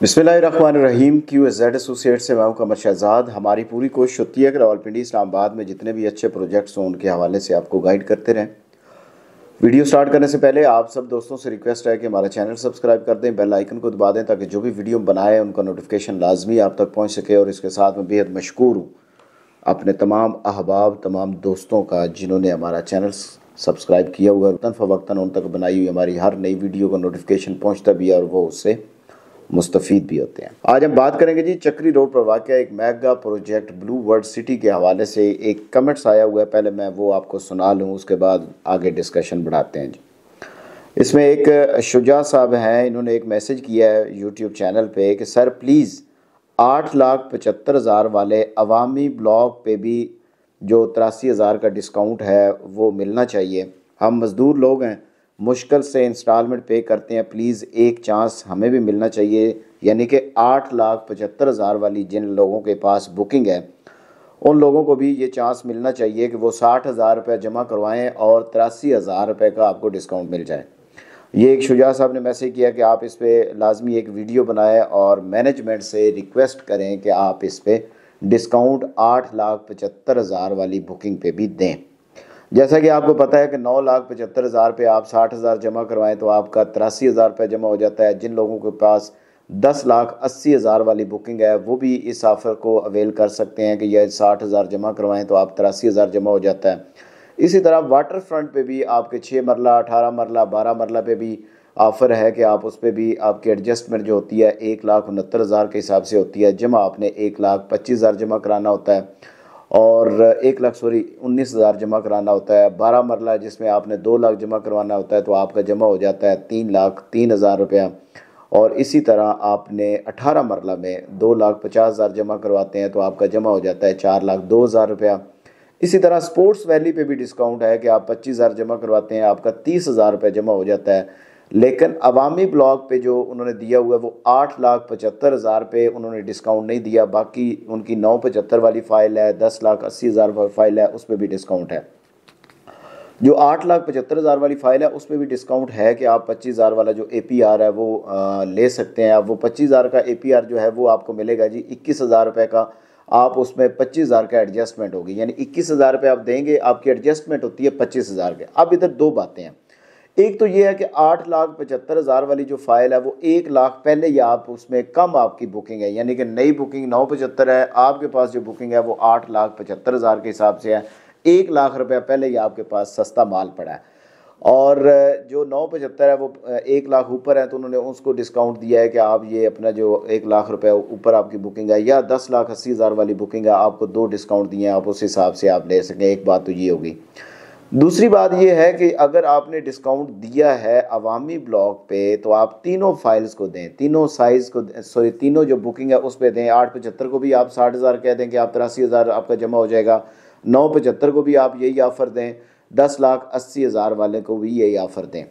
बिस्मिल्लाम Q S Z associate से मैं कमर शहजाद हमारी पूरी कोशिश होती है कि रावलपिंडी इस्लामाबाद में जितने भी अच्छे प्रोजेक्ट्स हों उनके हवाले से आपको गाइड करते रहें वीडियो स्टार्ट करने से पहले आप सब दोस्तों से रिक्वेस्ट है कि हमारा चैनल सब्सक्राइब कर दें बेल आइकन को दबा दें ताकि जो भी वीडियो बनाए उनका नोटिफिकेशन लाजमी आप तक पहुँच सके और इसके साथ मैं बेहद मशहूर हूँ अपने तमाम अहबाब तमाम दोस्तों का जिन्होंने हमारा चैनल सब्सक्राइब किया हुआ है वक्ता उन तक बनाई हुई हमारी हर नई वीडियो का नोटिफिकेशन पहुँचता भी है और वो उससे मुस्तफ़ भी होते हैं आज हम बात करेंगे जी चक्री रोड पर वाक़ एक mega project blue world city के हवाले से एक कमेंट्स आया हुआ है पहले मैं वो आपको सुना लूँ उसके बाद आगे डिस्कशन बढ़ाते हैं जी इसमें एक शुजा साहब हैं इन्होंने एक मैसेज किया है यूट्यूब चैनल पर कि सर प्लीज़ आठ लाख पचहत्तर हज़ार वाले अवामी ब्लॉक पे भी जो तिरासी हज़ार का डिस्काउंट है वो मिलना चाहिए हम मज़दूर लोग हैं मुश्किल से इंस्टॉलमेंट पे करते हैं प्लीज़ एक चांस हमें भी मिलना चाहिए यानी कि आठ लाख पचहत्तर हज़ार वाली जिन लोगों के पास बुकिंग है उन लोगों को भी ये चांस मिलना चाहिए कि वो साठ हज़ार रुपये जमा करवाएँ और तिरासी हज़ार रुपये का आपको डिस्काउंट मिल जाए ये एक शुजा साहब ने मैसेज किया कि आप इस पर लाजमी एक वीडियो बनाएं और मैनेजमेंट से रिक्वेस्ट करें कि आप इस पर डिस्काउंट आठ लाख पचहत्तर हज़ार वाली बुकिंग पे भी दें जैसा कि आपको पता है कि नौ लाख पचहत्तर हज़ार पे आप साठ हज़ार जमा करवाएं तो आपका तिरासी हज़ार रुपये जमा हो जाता है जिन लोगों के पास दस लाख अस्सी हज़ार वाली बुकिंग है वो भी इस ऑफ़र को अवेल कर सकते हैं कि यह साठ हज़ार जमा करवाएं तो आप तिरासी हज़ार जमा हो जाता है इसी तरह वाटर फ्रंट पर भी आपके छः मरला अठारह मरला बारह मरला पर भी ऑफ़र है कि आप उस पर भी आपकी एडजस्टमेंट जो होती है एक लाख उनहत्तर हज़ार के हिसाब से होती है जमा आपने एक लाख पच्चीस हज़ार जमा कराना होता है और एक लाख सॉरी उन्नीस हज़ार जमा कराना होता है बारह मरला जिसमें आपने दो लाख जमा करवाना होता है तो आपका जमा हो जाता है तीन लाख तीन हज़ार रुपया और इसी तरह आपने अठारह मरला में दो लाख पचास हज़ार जमा करवाते हैं तो आपका जमा हो जाता है चार लाख दो हज़ार रुपया इसी तरह स्पोर्ट्स वैली पे भी डिस्काउंट है कि आप पच्चीस हज़ार जमा करवाते हैं आपका तीस हज़ार जमा हो जाता है लेकिन अवामी ब्लॉक पे जो उन्होंने दिया हुआ है वो आठ लाख पचहत्तर हज़ार पे उन्होंने डिस्काउंट नहीं दिया बाकी उनकी नौ पचहत्तर वाली फ़ाइल है दस लाख अस्सी हज़ार वाली फ़ाइल है उस पर भी डिस्काउंट है जो आठ लाख पचहत्तर हज़ार वाली फ़ाइल है उस पर भी डिस्काउंट है कि आप पच्चीस हज़ार वाला जो ए पी आर है वो आ, ले सकते हैं आप वो पच्चीस हज़ार का ए पी आर जो है वो आपको मिलेगा जी इक्कीस हज़ार रुपये का आप उसमें पच्चीस हज़ार का एडजस्टमेंट होगी यानी इक्कीस हज़ार रुपये आप देंगे आपकी एडजस्टमेंट होती है पच्चीस हज़ार के अब इधर दो बातें हैं एक तो ये है कि आठ लाख पचहत्तर हज़ार वाली जो फ़ाइल है वो एक लाख पहले ही आप उसमें कम आपकी बुकिंग है यानी कि नई बुकिंग नौ पचहत्तर है आपके पास जो बुकिंग है वो आठ लाख पचहत्तर हज़ार के हिसाब से है एक लाख रुपया पहले ही आपके पास सस्ता माल पड़ा है और जो नौ पचहत्तर है वो एक लाख ऊपर है तो उन्होंने उसको डिस्काउंट दिया है कि आप ये अपना जो एक लाख रुपये ऊपर आपकी बुकिंग है या दस लाख अस्सी हज़ार वाली बुकिंग है आपको दो डिस्काउंट दिए हैं आप उस हिसाब से आप ले सकें एक बात तो ये होगी दूसरी बात यह है कि अगर आपने डिस्काउंट दिया है अवामी ब्लॉक पे तो आप तीनों फाइल्स को दें तीनों साइज़ को सॉरी तीनों जो बुकिंग है उस पर दें आठ पचहत्तर को भी आप साठ हज़ार कह दें कि आप तिरासी हज़ार आपका जमा हो जाएगा नौ पचहत्तर को भी आप यही ऑफ़र दें दस लाख अस्सी हज़ार वाले को भी यही ऑफ़र दें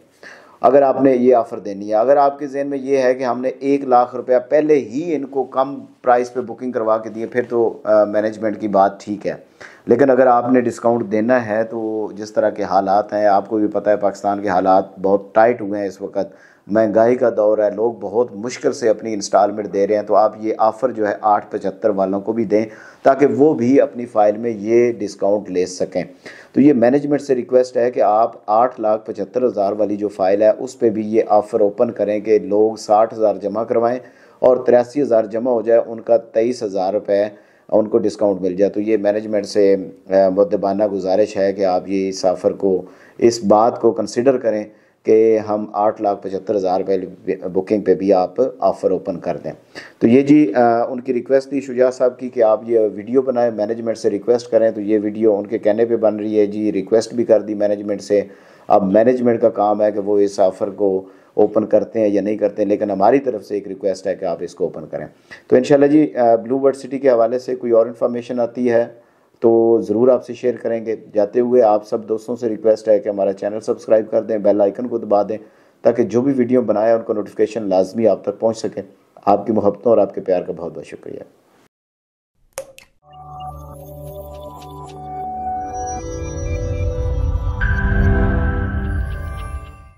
अगर आपने ये ऑफ़र देनी है अगर आपके जहन में ये है कि हमने एक लाख रुपया पहले ही इनको कम प्राइस पे बुकिंग करवा के दिए फिर तो मैनेजमेंट की बात ठीक है लेकिन अगर आपने डिस्काउंट देना है तो जिस तरह के हालात हैं आपको भी पता है पाकिस्तान के हालात बहुत टाइट हुए हैं इस वक्त महंगाई का दौर है लोग बहुत मुश्किल से अपनी इंस्टॉलमेंट दे रहे हैं तो आप ये आफ़र जो है आठ पचहत्तर वालों को भी दें ताकि वो भी अपनी फ़ाइल में ये डिस्काउंट ले सकें तो ये मैनेजमेंट से रिक्वेस्ट है कि आप आठ लाख पचहत्तर हज़ार वाली जो फ़ाइल है उस पर भी ये आफ़र ओपन करें कि लोग साठ हज़ार जमा करवाएँ और तिरासी हज़ार जमा हो जाए उनका तेईस हज़ार रुपये उनको डिस्काउंट मिल जाए तो ये मैनेजमेंट से मुद्दबाना गुजारिश है कि आप ये इस ऑफ़र को इस बात को कंसिडर करें कि हम आठ लाख पचहत्तर हज़ार रुपये बुकिंग पे भी आप ऑफ़र ओपन कर दें तो ये जी आ, उनकी रिक्वेस्ट थी शुजा साहब की कि आप ये वीडियो बनाएं मैनेजमेंट से रिक्वेस्ट करें तो ये वीडियो उनके कहने पे बन रही है जी रिक्वेस्ट भी कर दी मैनेजमेंट से अब मैनेजमेंट का काम है कि वो इस ऑफ़र को ओपन करते हैं या नहीं करते हैं लेकिन हमारी तरफ से एक रिक्वेस्ट है कि आप इसको ओपन करें तो इन जी ब्लू बर्ड सिटी के हवाले से कोई और इन्फॉर्मेशन आती है तो ज़रूर आपसे शेयर करेंगे जाते हुए आप सब दोस्तों से रिक्वेस्ट है कि हमारा चैनल सब्सक्राइब कर दें बेल आइकन को दबा दें ताकि जो भी वीडियो बनाए उनका नोटिफिकेशन लाजमी आप तक पहुँच सके आपकी मोहब्बतों और आपके प्यार का बहुत बहुत शुक्रिया